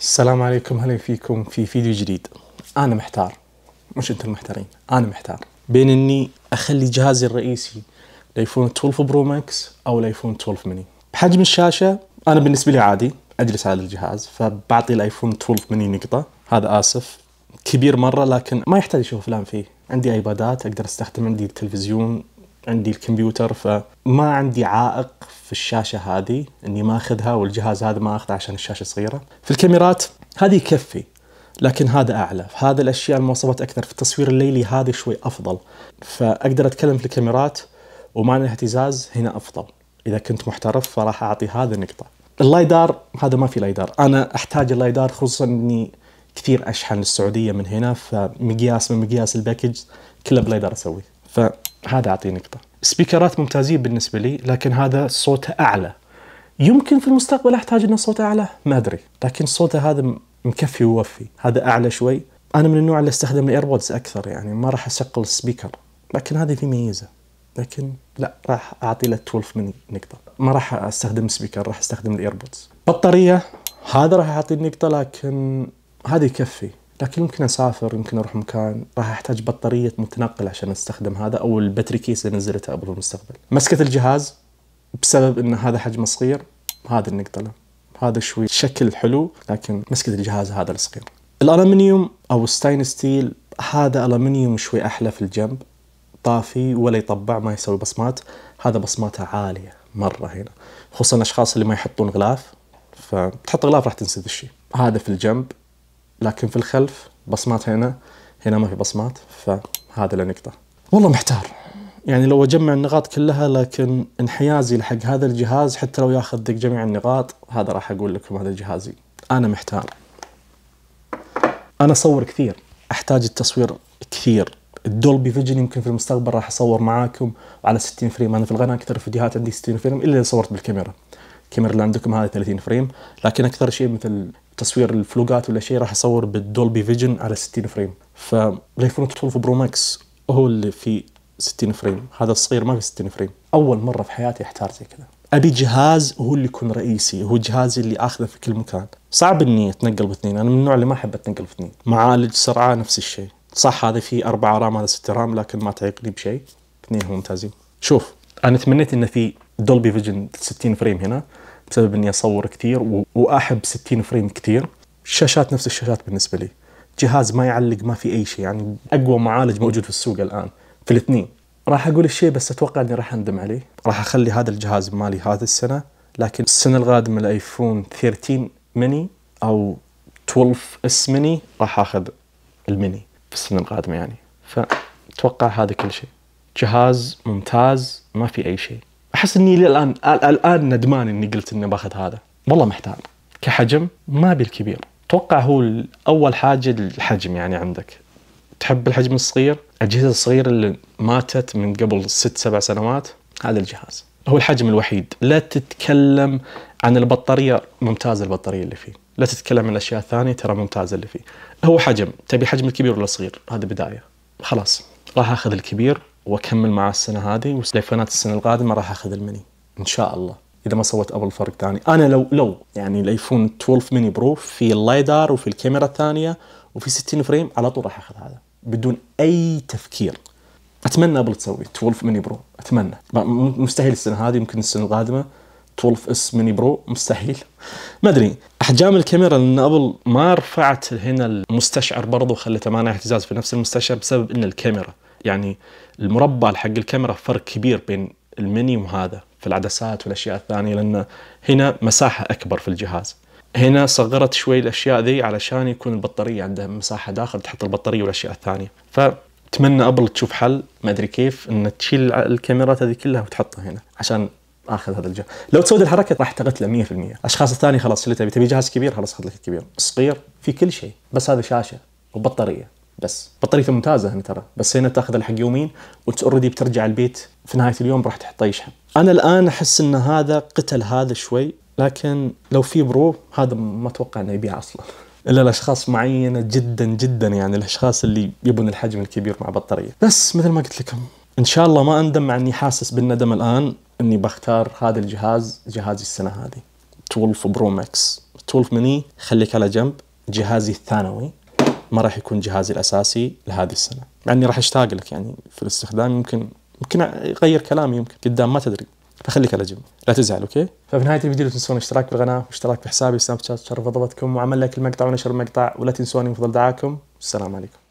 السلام عليكم هلا فيكم في فيديو جديد انا محتار مش انتم المحتارين انا محتار بين اني اخلي جهازي الرئيسي الايفون 12 برو ماكس او الايفون 12 ميني بحجم الشاشه انا بالنسبه لي عادي اجلس على الجهاز فبعطي الايفون 12 ميني نقطه هذا اسف كبير مره لكن ما يحتاج اشوف افلام فيه عندي ايبادات اقدر استخدم عندي التلفزيون عندي الكمبيوتر فما عندي عائق في الشاشه هذه اني ما اخذها والجهاز هذا ما اخذه عشان الشاشه صغيره في الكاميرات هذه يكفي لكن هذا اعلى هذا الاشياء المواصفات اكثر في التصوير الليلي هذا شوي افضل فاقدر اتكلم في الكاميرات ومعنى الاهتزاز هنا افضل اذا كنت محترف فراح اعطي هذا النقطة اللايدار هذا ما في لايدار انا احتاج اللايدار خصوصا اني كثير اشحن السعوديه من هنا فمقياس من مقياس الباكج كله بلايدر اسويه فهذا اعطيه نقطه سبيكرات ممتازين بالنسبة لي لكن هذا صوته أعلى يمكن في المستقبل أحتاج أن صوته أعلى ما أدري لكن صوته هذا مكفي ووفي هذا أعلى شوي أنا من النوع اللي استخدم الإيربودز أكثر يعني ما راح أشغل السبيكر لكن هذه في ميزة لكن لا راح أعطي له 12 من نقطة ما راح أستخدم سبيكر راح أستخدم الإيربودز بطارية هذا راح أعطي النقطة لكن هذه يكفي لكن يمكن اسافر يمكن اروح مكان راح احتاج بطاريه متنقل عشان استخدم هذا او الباتري كيس اللي نزلتها قبل المستقبل مسكه الجهاز بسبب ان هذا حجمه صغير هذا النقطه هذا شوي شكل حلو لكن مسكه الجهاز هذا الصغير الالمنيوم او ستاين ستيل هذا الالمنيوم شوي احلى في الجنب طافي ولا يطبع ما يسوي بصمات هذا بصماته عاليه مره هنا خصوصا الاشخاص اللي ما يحطون غلاف فتحط غلاف راح تنسد الشيء هذا في الجنب لكن في الخلف بصمات هنا هنا ما في بصمات فهذا النقطة والله محتار يعني لو اجمع النقاط كلها لكن انحيازي لحق هذا الجهاز حتى لو ياخذ ذيك جميع النقاط هذا راح اقول لكم هذا جهازي انا محتار انا اصور كثير احتاج التصوير كثير الدولبي فيجن يمكن في المستقبل راح اصور معاكم على 60 فريم انا في القناه اكثر الفيديوهات عندي 60 فريم الا اللي صورت بالكاميرا الكاميرا اللي عندكم هذه 30 فريم لكن اكثر شيء مثل تصوير الفلوجات ولا شيء راح اصور بالدولبي فيجن على 60 فريم فالايفون 12 برو ماكس هو اللي في 60 فريم هذا الصغير ما في 60 فريم اول مره في حياتي احتار زي كذا ابي جهاز هو اللي يكون رئيسي هو جهازي اللي اخذه في كل مكان صعب اني اتنقل باثنين انا من النوع اللي ما احب اتنقل باثنين معالج سرعه نفس الشيء صح هذا في أربعة رام هذا 6 رام لكن ما تعيقني بشيء اثنين ممتازين شوف انا تمنيت انه في دولبي فيجن 60 فريم هنا بسبب اني اصور كثير واحب 60 فريم كثير الشاشات نفس الشاشات بالنسبه لي جهاز ما يعلق ما في اي شيء يعني اقوى معالج موجود في السوق الان في الاثنين راح اقول الشيء بس اتوقع اني راح اندم عليه راح اخلي هذا الجهاز مالي هذه السنه لكن السنه القادمه الايفون 13 ميني او 12 اس ميني راح اخذ الميني في السنه القادمه يعني فاتوقع هذا كل شيء جهاز ممتاز ما في اي شيء احس اني الان الان ندمان اني قلت اني باخذ هذا والله محتار كحجم ما ابي الكبير اتوقع هو اول حاجه الحجم يعني عندك تحب الحجم الصغير الاجهزه الصغيره اللي ماتت من قبل ست سبع سنوات هذا الجهاز هو الحجم الوحيد لا تتكلم عن البطاريه ممتازه البطاريه اللي فيه لا تتكلم عن الاشياء الثانيه ترى ممتازه اللي فيه هو حجم تبي حجم الكبير ولا الصغير هذا بدايه خلاص راح اخذ الكبير واكمل معاه السنه هذه ولفنات السنه القادمه راح اخذ المني ان شاء الله اذا ما سويت ابل فرق ثاني انا لو لو يعني الايفون 12 ميني برو في اللايدار وفي الكاميرا الثانيه وفي 60 فريم على طول راح اخذ هذا بدون اي تفكير اتمنى ابل تسوي 12 ميني برو اتمنى مستحيل السنه هذه يمكن السنه القادمه 12 اس ميني برو مستحيل ما ادري احجام الكاميرا لان ابل ما رفعت هنا المستشعر برضه خليته ما اهتزاز في نفس المستشعر بسبب ان الكاميرا يعني المربع حق الكاميرا فرق كبير بين المني وهذا في العدسات والاشياء الثانيه لان هنا مساحه اكبر في الجهاز هنا صغرت شوي الاشياء ذي علشان يكون البطاريه عندها مساحه داخل تحط البطاريه والاشياء الثانيه فاتمنى ابل تشوف حل ما ادري كيف ان تشيل الكاميرات هذه كلها وتحطها هنا عشان اخذ هذا الجهاز لو تسوي الحركه راح تغت 100% الاشخاص الثاني خلاص اللي تبي تبي جهاز كبير خلاص خذ لك الكبير صغير في كل شيء بس هذا شاشه وبطاريه بس بطاريته ممتازه هنا ترى بس هنا تاخذ الحق يومين اوريدي بترجع البيت في نهايه اليوم راح تحطه يشحن انا الان احس ان هذا قتل هذا شوي لكن لو في برو هذا ما اتوقع انه يبيع اصلا الا الاشخاص معينه جدا جدا يعني الاشخاص اللي يبون الحجم الكبير مع بطاريه بس مثل ما قلت لكم ان شاء الله ما اندم مع اني حاسس بالندم الان اني بختار هذا الجهاز جهازي السنه هذه 12 برو ماكس 12 ميني خليك على جنب جهازي الثانوي ما راح يكون جهازي الاساسي لهذه السنه مع اني راح اشتاق لك يعني في الاستخدام يمكن يمكن اغير كلامي يمكن قدام ما تدري فخليك على جنب لا تزعل اوكي ففي نهايه الفيديو لا تنسون الاشتراك بالقناه واشتراك في حسابي سناب شات شرف فضلتكم وعمل لك المقطع ونشر المقطع ولا تنسوني من فضل دعاكم والسلام عليكم